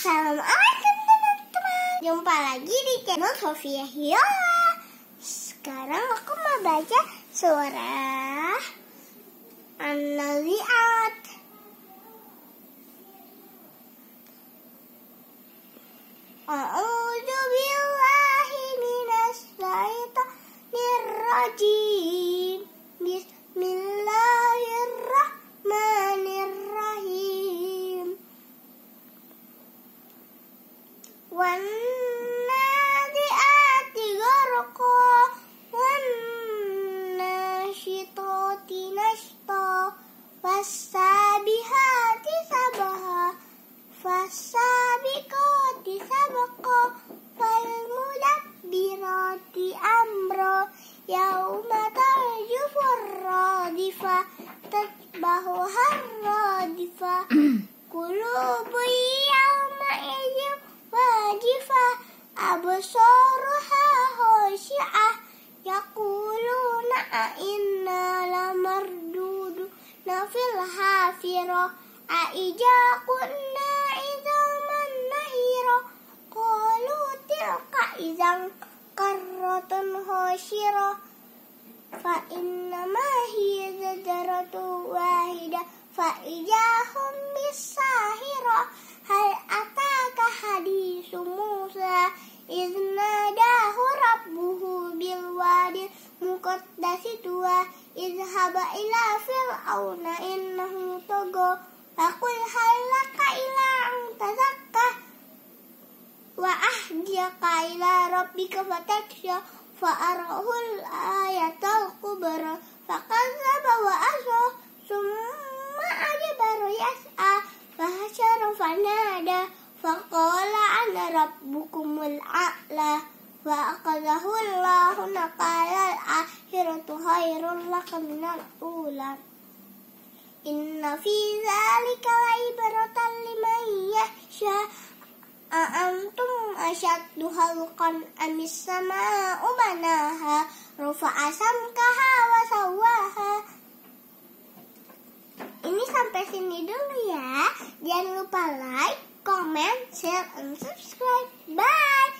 Assalamualaikum teman-teman Jumpa lagi di channel Sofia Hiola Sekarang aku mau baca surah Analiat naziat والنادئات غرقا والناشطات نشطا فالسابحات سبها فالسابقات سبقا فالمدبرات أمرا يوم ترجف الرادفة تتبعها الرادفة Aina lamar dudu nafil hafiro aija kunna izang manahiro kalu tilka izang karotun shiro fa inna mahi zajaratu wahida fa ijahum bisahiro hal ataka hadisu musa iznadahu rabbuhu wadi Al-Muqaddasi 2 Izhaba ila fir'auna innahu togo Fakul halaka ila angtazakka Wa ahdiyaka ila rabbika fataksya Fa'arahul ayatal kubara Fakazaba wa aso Summa ajabaru yas'a fahasyaru fanada Faqala ana rabbukumul a'la wa akadahu Allahu naqala al-akhiratu khairun laka minal ula inna fi zalika la ibaratan liman yahsha أأنتم أشد خلقا أم السماء بناها رفع سمكها وسواها Ini sampai sini dulu ya. Jangan lupa like, comment, share, and subscribe. Bye.